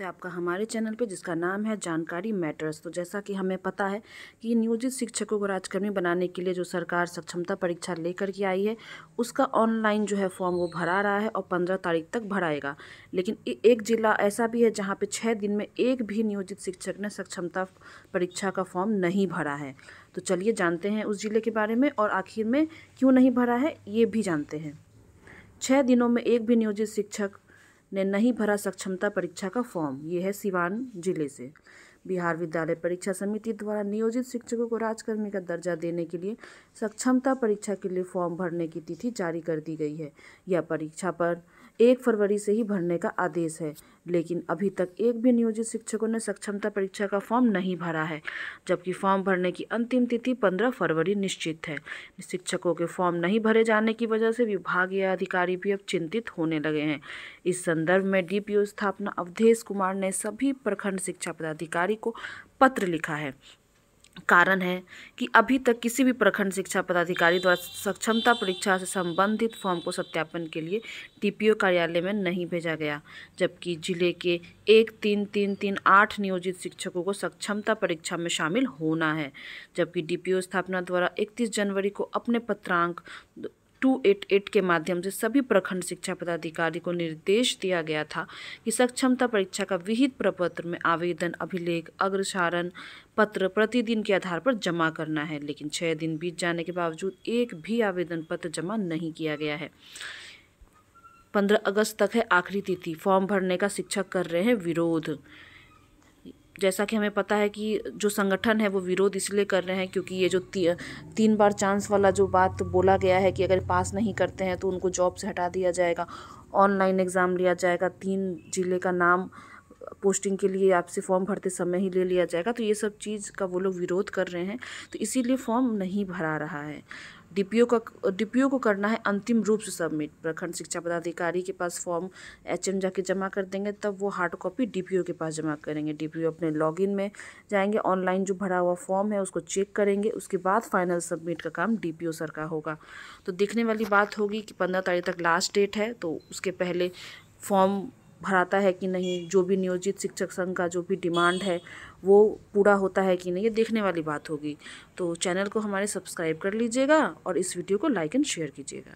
है आपका हमारे चैनल पे जिसका नाम है जानकारी मैटर्स तो जैसा कि हमें पता है कि नियोजित शिक्षकों को राजकर्मी बनाने के लिए जो सरकार सक्षमता परीक्षा लेकर के आई है उसका ऑनलाइन जो है फॉर्म वो भरा रहा है और पंद्रह तारीख तक भराएगा लेकिन एक ज़िला ऐसा भी है जहाँ पर छः दिन में एक भी नियोजित शिक्षक ने सक्षमता परीक्षा का फॉर्म नहीं भरा है तो चलिए जानते हैं उस ज़िले के बारे में और आखिर में क्यों नहीं भरा है ये भी जानते हैं छः दिनों में एक भी नियोजित शिक्षक ने नहीं भरा सक्षमता परीक्षा का फॉर्म ये है सिवान जिले से बिहार विद्यालय परीक्षा समिति द्वारा नियोजित शिक्षकों को राजकर्मी का दर्जा देने के लिए सक्षमता परीक्षा के लिए फॉर्म भरने की तिथि जारी कर दी गई है यह परीक्षा पर एक फरवरी से ही भरने का आदेश है लेकिन अभी तक एक भी नियोजित शिक्षकों ने सक्षमता परीक्षा का फॉर्म नहीं भरा है जबकि फॉर्म भरने की अंतिम तिथि 15 फरवरी निश्चित है शिक्षकों के फॉर्म नहीं भरे जाने की वजह से विभाग या अधिकारी भी अब चिंतित होने लगे हैं इस संदर्भ में डीपीओ स्थापना अवधेश कुमार ने सभी प्रखंड शिक्षा पदाधिकारी को पत्र लिखा है कारण है कि अभी तक किसी भी प्रखंड शिक्षा पदाधिकारी द्वारा सक्षमता परीक्षा से संबंधित फॉर्म को सत्यापन के लिए टीपीओ कार्यालय में नहीं भेजा गया जबकि जिले के एक तीन तीन तीन आठ नियोजित शिक्षकों को सक्षमता परीक्षा में शामिल होना है जबकि डीपीओ स्थापना द्वारा 31 जनवरी को अपने पत्रांक 288 के माध्यम से सभी प्रखंड शिक्षा पदाधिकारी को निर्देश दिया गया था कि सक्षमता परीक्षा का विहित प्रपत्र में आवेदन अभिलेख अग्रसारण पत्र प्रतिदिन के आधार पर जमा करना है लेकिन छः दिन बीत जाने के बावजूद एक भी आवेदन पत्र जमा नहीं किया गया है पंद्रह अगस्त तक है आखिरी तिथि फॉर्म भरने का शिक्षक कर रहे हैं विरोध जैसा कि हमें पता है कि जो संगठन है वो विरोध इसलिए कर रहे हैं क्योंकि ये जो ती, तीन बार चांस वाला जो बात बोला गया है कि अगर पास नहीं करते हैं तो उनको जॉब से हटा दिया जाएगा ऑनलाइन एग्ज़ाम लिया जाएगा तीन ज़िले का नाम पोस्टिंग के लिए आपसे फॉर्म भरते समय ही ले लिया जाएगा तो ये सब चीज़ का वो लोग विरोध कर रहे हैं तो इसीलिए फॉर्म नहीं भरा रहा है डीपीओ का डीपीओ को करना है अंतिम रूप से सबमिट प्रखंड शिक्षा पदाधिकारी के पास फॉर्म एच एम जाके जमा कर देंगे तब वो हार्ड कॉपी डीपीओ के पास जमा करेंगे डीपीओ अपने लॉगिन में जाएंगे ऑनलाइन जो भरा हुआ फॉर्म है उसको चेक करेंगे उसके बाद फाइनल सबमिट का काम डीपीओ सर का होगा तो देखने वाली बात होगी कि पंद्रह तारीख तक लास्ट डेट है तो उसके पहले फॉर्म भराता है कि नहीं जो भी नियोजित शिक्षक संघ का जो भी डिमांड है वो पूरा होता है कि नहीं ये देखने वाली बात होगी तो चैनल को हमारे सब्सक्राइब कर लीजिएगा और इस वीडियो को लाइक एंड शेयर कीजिएगा